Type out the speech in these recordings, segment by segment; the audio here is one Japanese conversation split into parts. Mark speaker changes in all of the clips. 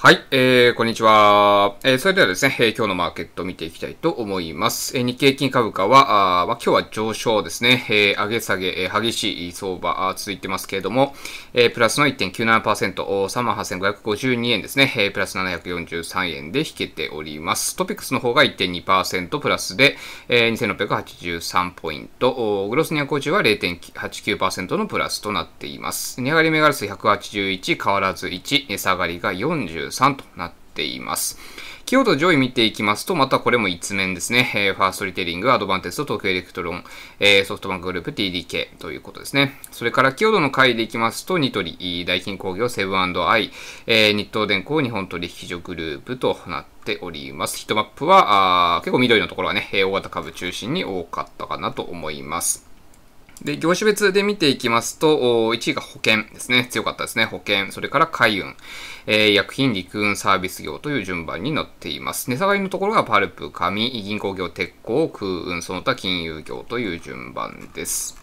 Speaker 1: はい、えー、こんにちは。えー、それではですね、えー、今日のマーケットを見ていきたいと思います。えー、日経金株価は、あまあ、今日は上昇ですね、えー、上げ下げ、えー、激しい相場あ続いてますけれども、えー、プラスの1.97%、38,552円ですね、えー、プラス743円で引けております。トピックスの方が1.2%プラスで、えー、2683ポイント、グロス250は0.89%のプラスとなっています。値上がり目がらス181、変わらず1、値下がりが43。3となっています。キーワード上位見ていきますと、またこれも1面ですね。えー、ファーストリテイリング、アドバンテスト、東京エレクトロン、えー、ソフトバンクグループ、TDK ということですね。それからキーワードの回でいきますと、ニトリ、ダイキン工業、セブンアイ、えー、日東電工、日本取引所グループとなっております。ヒットマップは、あ結構緑のところはね、大型株中心に多かったかなと思います。で、業種別で見ていきますと、1位が保険ですね。強かったですね。保険。それから海運、えー、薬品、陸運、サービス業という順番に載っています。値下がりのところがパルプ、紙、銀行業、鉄鋼、空運、その他金融業という順番です。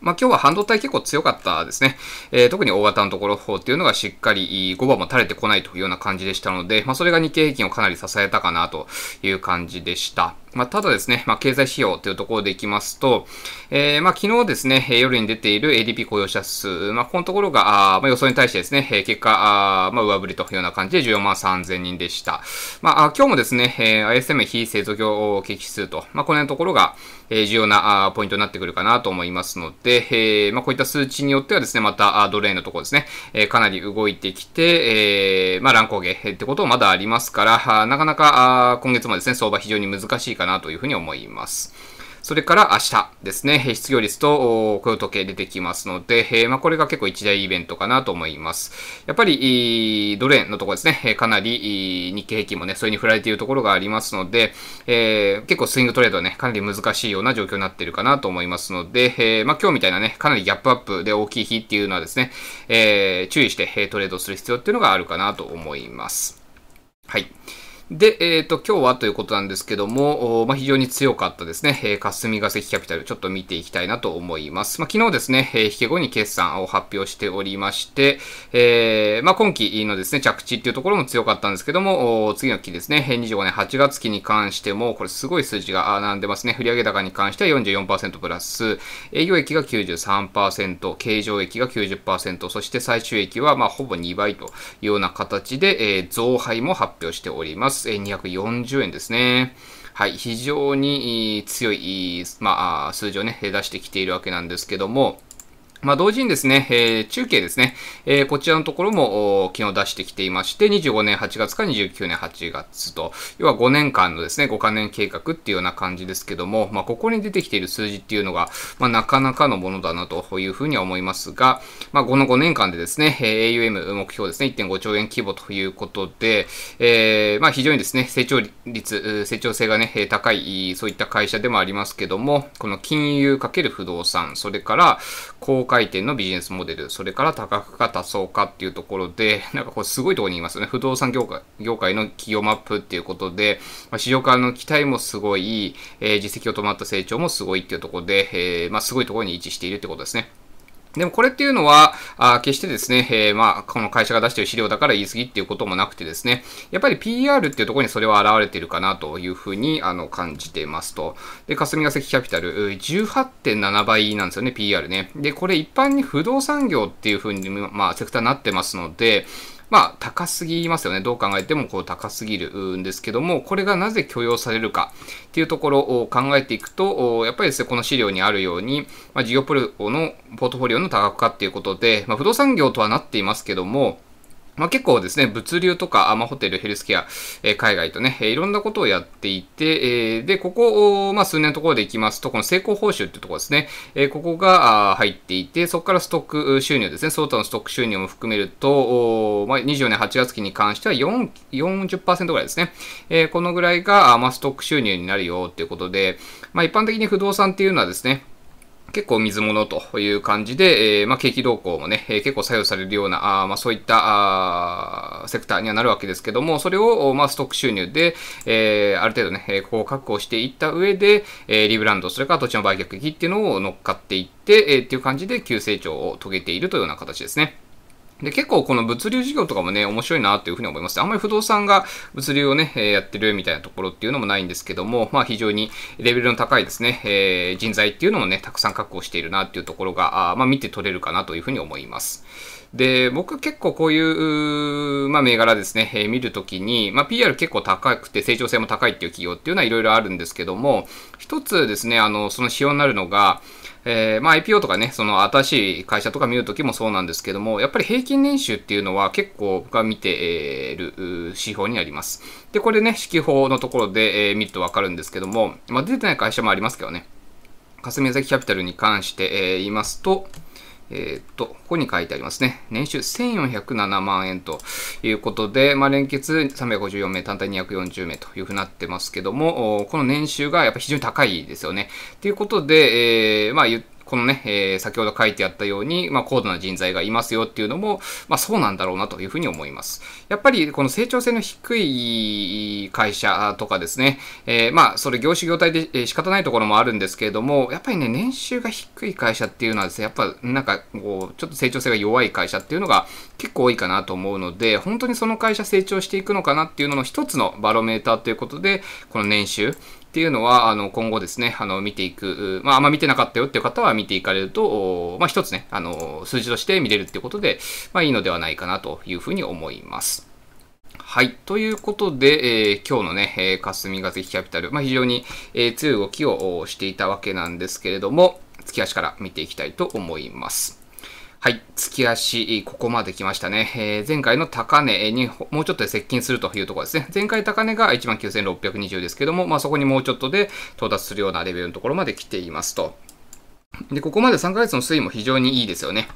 Speaker 1: まあ、今日は半導体結構強かったですね。えー、特に大型のところっていうのがしっかり5番も垂れてこないというような感じでしたので、まあ、それが日経平均をかなり支えたかなという感じでした。まあ、ただですね、まあ、経済指標というところでいきますと、えー、まあ、昨日ですね、夜に出ている ADP 雇用者数、まあ、このところが、あまあ、予想に対してですね、結果、あまあ、上振れというような感じで14万3000人でした。まあ、今日もですね、えー、ISM 非製造業景気指数と、まあ、この辺のところが、え重要なポイントになってくるかなと思いますので、えー、まあ、こういった数値によってはですね、また、ドル円のところですね、えかなり動いてきて、えー、まあ、乱高下ってこともまだありますから、なかなか、今月もですね、相場非常に難しいかなというふうに思います。それから明日ですね、失業率と雇用時計出てきますので、えまあ、これが結構一大イベントかなと思います。やっぱり、ドル円のところですね、かなり日経平均もね、それに振られているところがありますので、えー、結構スイングトレードはね、かなり難しいような状況になっているかなと思いますので、えー、まあ、今日みたいなね、かなりギャップアップで大きい日っていうのはですね、え注意してトレードする必要っていうのがあるかなと思います。はい。で、えっ、ー、と、今日はということなんですけども、まあ、非常に強かったですね、えー、霞ヶ関キャピタル、ちょっと見ていきたいなと思います。まあ、昨日ですね、えー、引け後に決算を発表しておりまして、えー、まあ、今期のですね、着地っていうところも強かったんですけども、次の期ですね、25年8月期に関しても、これすごい数字が並んでますね。売上高に関しては44%プラス、営業益が93%、経常益が90%、そして最終益はまほぼ2倍というような形で、えー、増配も発表しております。。え240円ですね。はい、非常に強い、まあ、数字をね、出してきているわけなんですけども、まあ、同時にですね、えー、中継ですね、えー、こちらのところも昨日出してきていまして、25年8月か29年8月と、要は5年間のですね、5カ年計画っていうような感じですけども、まあ、ここに出てきている数字っていうのが、まあ、なかなかのものだなというふうには思いますが、まあ、この5年間でですね、AUM 目標ですね、1.5兆円規模ということで、えー、まあ、非常にですね、成長率、成長性がね、高い、そういった会社でもありますけども、この金融×不動産、それから、高回転のビジネスモデル、それから多角化、多層化っていうところで、なんかこれすごいところにいますよね。不動産業界業界の企業マップっていうことで、まあ、市場からの期待もすごい、えー、実績を伴った成長もすごいっていうところで、えー、まあ、すごいところに位置しているってことですね。でもこれっていうのは、あ決してですね、えー、まあ、この会社が出している資料だから言い過ぎっていうこともなくてですね、やっぱり PR っていうところにそれは現れているかなというふうにあの感じてますと。で、霞ヶ関キャピタル、18.7倍なんですよね、PR ね。で、これ一般に不動産業っていうふうに、まあ、セクターになってますので、まあ、高すぎますよね。どう考えてもこう高すぎるんですけども、これがなぜ許容されるかっていうところを考えていくと、やっぱりですね、この資料にあるように、まあ、事業ポルのポートフォリオの多角化っていうことで、まあ、不動産業とはなっていますけども、まあ、結構ですね、物流とか、まあ、ホテル、ヘルスケア、えー、海外とね、えー、いろんなことをやっていて、えー、で、ここ、まあ、数年のところでいきますと、この成功報酬っていうところですね、えー、ここが入っていて、そこからストック収入ですね、相当のストック収入も含めると、まあ、24年8月期に関しては4 40%ぐらいですね、えー、このぐらいが、まあ、ストック収入になるよっていうことで、まあ、一般的に不動産っていうのはですね、結構水物という感じで、えー、まあ、景気動向もね、えー、結構左右されるような、あまあ、そういったあセクターにはなるわけですけども、それを、まあ、ストック収入で、えー、ある程度ね、えこう確保していった上で、えリブランド、それから土地の売却益っていうのを乗っかっていって、えっていう感じで急成長を遂げているというような形ですね。で、結構この物流事業とかもね、面白いなっていうふうに思います。あんまり不動産が物流をね、えやってるみたいなところっていうのもないんですけども、まあ非常にレベルの高いですね、えー、人材っていうのもね、たくさん確保しているなっていうところが、あまあ見て取れるかなというふうに思います。で、僕結構こういう、まあ、銘柄ですね、えー、見るときに、まあ、PR 結構高くて成長性も高いっていう企業っていうのはいろいろあるんですけども、一つですね、あの、その仕様になるのが、えー、まあ IPO とかね、その新しい会社とか見るときもそうなんですけども、やっぱり平均年収っていうのは結構僕は見てる指標になります。で、これね、指揮法のところで、え見るとわかるんですけども、まあ出てない会社もありますけどね。霞ヶ崎キャピタルに関して、えー、言いますと、えー、っと、ここに書いてありますね。年収1407万円ということで、まあ、連結354名、単体240名というふうになってますけども、この年収がやっぱ非常に高いですよね。ということで、えー、まあ言ってこのね、えー、先ほど書いてあったように、まあ、高度な人材がいますよっていうのも、まあ、そうなんだろうなというふうに思います。やっぱり、この成長性の低い会社とかですね、えー、まあ、それ業種業態で仕方ないところもあるんですけれども、やっぱりね、年収が低い会社っていうのはですね、やっぱ、なんか、こう、ちょっと成長性が弱い会社っていうのが結構多いかなと思うので、本当にその会社成長していくのかなっていうのの一つのバロメーターということで、この年収、っていうのは、あの、今後ですね、あの、見ていく、まあ、あんま見てなかったよっていう方は見ていかれると、まあ、一つね、あの、数字として見れるっていうことで、まあ、いいのではないかなというふうに思います。はい。ということで、えー、今日のね、えー、霞ヶ関キャピタル、まあ、非常に、えー、強い動きをしていたわけなんですけれども、月足から見ていきたいと思います。はい。月足、ここまで来ましたね。えー、前回の高値にもうちょっとで接近するというところですね。前回高値が19,620ですけども、まあ、そこにもうちょっとで到達するようなレベルのところまで来ていますと。で、ここまで3ヶ月の推移も非常にいいですよね。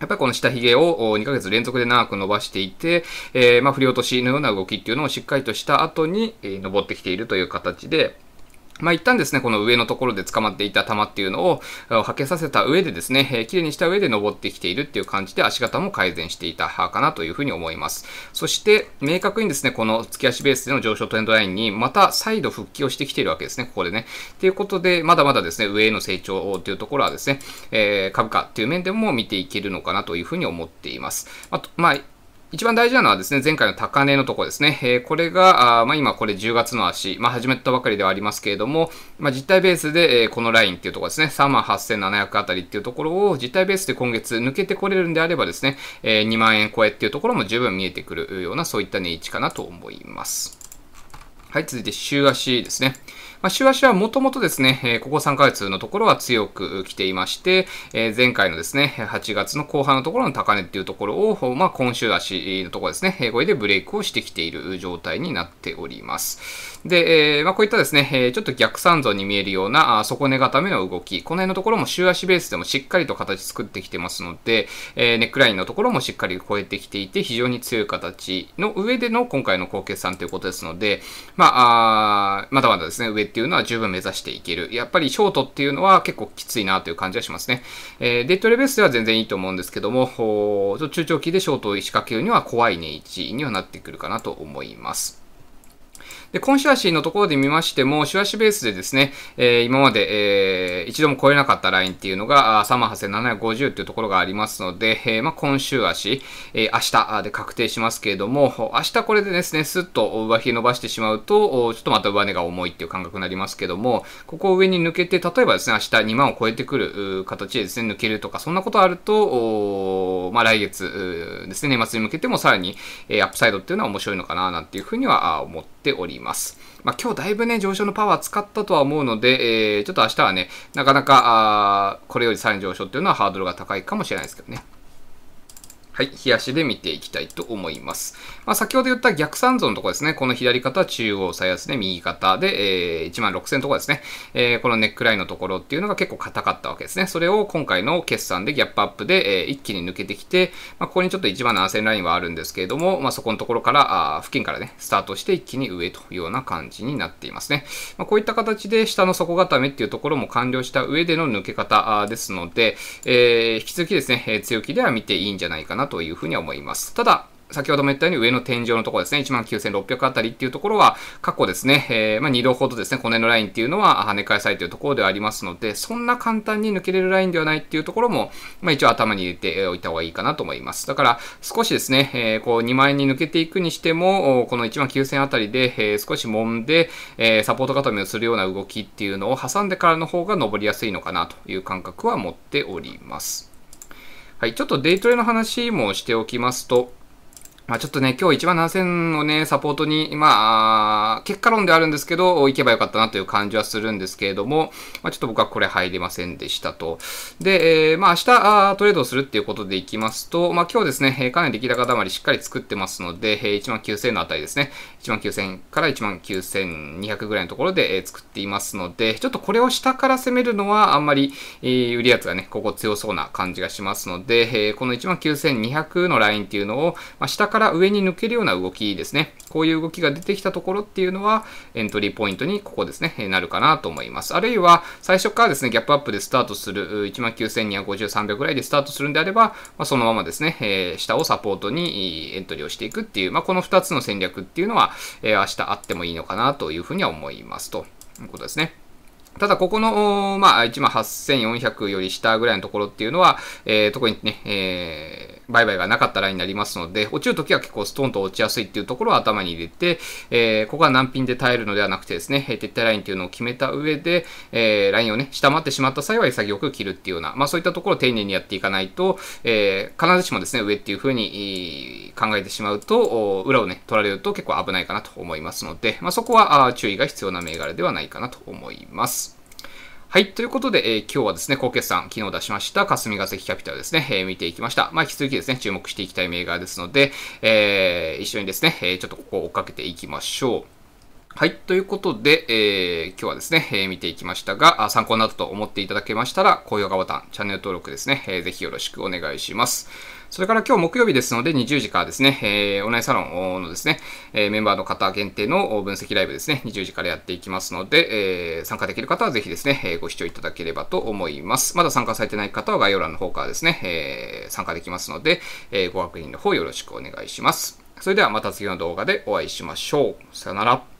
Speaker 1: やっぱりこの下髭を2ヶ月連続で長く伸ばしていて、えー、まあ振り落としのような動きっていうのをしっかりとした後に登ってきているという形で、まあ、一旦ですね、この上のところで捕まっていた玉っていうのを、はけさせた上でですね、えー、綺麗にした上で登ってきているっていう感じで足型も改善していたかなというふうに思います。そして、明確にですね、この突き足ベースでの上昇トレンドラインに、また再度復帰をしてきているわけですね、ここでね。ということで、まだまだですね、上への成長というところはですね、えー、株価っていう面でも見ていけるのかなというふうに思っています。あと、まあ一番大事なのはですね、前回の高値のところですね。えー、これが、あまあ、今これ10月の足、まあ、始めたばかりではありますけれども、まあ、実体ベースで、えー、このラインっていうところですね、38,700あたりっていうところを実体ベースで今月抜けてこれるんであればですね、えー、2万円超えっていうところも十分見えてくるような、そういった値位置かなと思います。はい、続いて週足ですね。まあ、週足はもともとですね、えここ3ヶ月のところは強く来ていまして、え前回のですね、8月の後半のところの高値っていうところを、まあ、今週足のところですね、これでブレイクをしてきている状態になっております。で、えまあ、こういったですね、ちょっと逆三像に見えるような底根固めの動き、この辺のところも週足ベースでもしっかりと形作ってきてますので、えネックラインのところもしっかり超えてきていて、非常に強い形の上での今回の高決算ということですので、まあ、まだまだですね、上っていうのは十分目指していける。やっぱりショートっていうのは結構きついなという感じはしますね。えー、デッドレベースでは全然いいと思うんですけども、中長期でショートを仕掛けるには怖いね1にはなってくるかなと思います。で、今週足のところで見ましても、週足ベースでですね、えー、今まで、えー、一度も超えなかったラインっていうのが、38,750というところがありますので、えー、まあ、今週足、えー、明日で確定しますけれども、明日これでですね、すっと上髭伸ばしてしまうと、ちょっとまた上値が重いっていう感覚になりますけども、ここを上に抜けて、例えばですね、明日2万を超えてくる形でですね、抜けるとか、そんなことあると、まあ、来月ですね、年末に向けてもさらに、えアップサイドっていうのは面白いのかな、なんていうふうには思っております。まあ、今日だいぶね、上昇のパワー使ったとは思うので、えー、ちょっと明日はね、なかなか、あこれよりさらに上昇っていうのはハードルが高いかもしれないですけどね。はい、冷やしで見ていきたいと思います。まあ、先ほど言った逆三層のところですね。この左肩中央最安で右肩で、えー、1万6000ところですね、えー、このネックラインのところっていうのが結構硬かったわけですね。それを今回の決算でギャップアップで、えー、一気に抜けてきて、まあ、ここにちょっと1万7000ラインはあるんですけれども、まあ、そこのところから、あ付近からね、スタートして一気に上というような感じになっていますね。まあ、こういった形で下の底固めっていうところも完了した上での抜け方ですので、えー、引き続きですね、強気では見ていいんじゃないかなというふうに思います。ただ、先ほども言ったように上の天井のところですね、19,600あたりっていうところは、過去ですね、えー、まあ、2度ほどですね、この辺のラインっていうのは跳ね返されているところではありますので、そんな簡単に抜けれるラインではないっていうところも、まあ、一応頭に入れておいた方がいいかなと思います。だから、少しですね、えー、こう2万円に抜けていくにしても、この19,000あたりで、えー、少し揉んで、えサポート固めをするような動きっていうのを挟んでからの方が上りやすいのかなという感覚は持っております。はい、ちょっとデイトレの話もしておきますと、まあちょっとね、今日1万7000をね、サポートに、まあ、結果論ではあるんですけど、行けばよかったなという感じはするんですけれども、まあちょっと僕はこれ入りませんでしたと。で、えー、まあ明日あトレードをするっていうことでいきますと、まあ今日ですね、かなり出来高だまりしっかり作ってますので、1万9000のあたりですね、1万9000から1万9200ぐらいのところで、作っていますので、ちょっとこれを下から攻めるのはあんまり、えー、売り圧がね、ここ強そうな感じがしますので、えー、この1万9200のラインっていうのを、まあ、下からから上に抜けるような動きですね。こういう動きが出てきたところっていうのは、エントリーポイントにここですね、なるかなと思います。あるいは、最初からですね、ギャップアップでスタートする、19,253 0 0ぐらいでスタートするんであれば、まあ、そのままですね、えー、下をサポートにエントリーをしていくっていう、まあ、この2つの戦略っていうのは、えー、明日あってもいいのかなというふうには思いますということですね。ただ、ここの、まあ、18,400より下ぐらいのところっていうのは、えー、特にね、えー、売買がなかったラインになりますので、落ちるときは結構ストンと落ちやすいっていうところを頭に入れて、えー、ここは難品で耐えるのではなくてですね、撤退ラインっていうのを決めた上で、えー、ラインをね、下回ってしまった際は潔く切るっていうような、まあそういったところを丁寧にやっていかないと、えー、必ずしもですね、上っていうふうに考えてしまうと、裏をね、取られると結構危ないかなと思いますので、まあそこは注意が必要な銘柄ではないかなと思います。はい。ということで、えー、今日はですね、高決算、昨日出しました、霞ヶ関キャピタルですね、えー、見ていきました。まあ、引き続きですね、注目していきたい銘柄ですので、えー、一緒にですね、えー、ちょっとここを追っかけていきましょう。はい。ということで、えー、今日はですね、えー、見ていきましたが、参考になったと思っていただけましたら、高評価ボタン、チャンネル登録ですね、えー、ぜひよろしくお願いします。それから今日木曜日ですので、20時からですね、えー、オンラインサロンのですね、えー、メンバーの方限定の分析ライブですね、20時からやっていきますので、えー、参加できる方はぜひですね、えー、ご視聴いただければと思います。まだ参加されてない方は概要欄の方からですね、えー、参加できますので、えー、ご確認の方よろしくお願いします。それではまた次の動画でお会いしましょう。さよなら。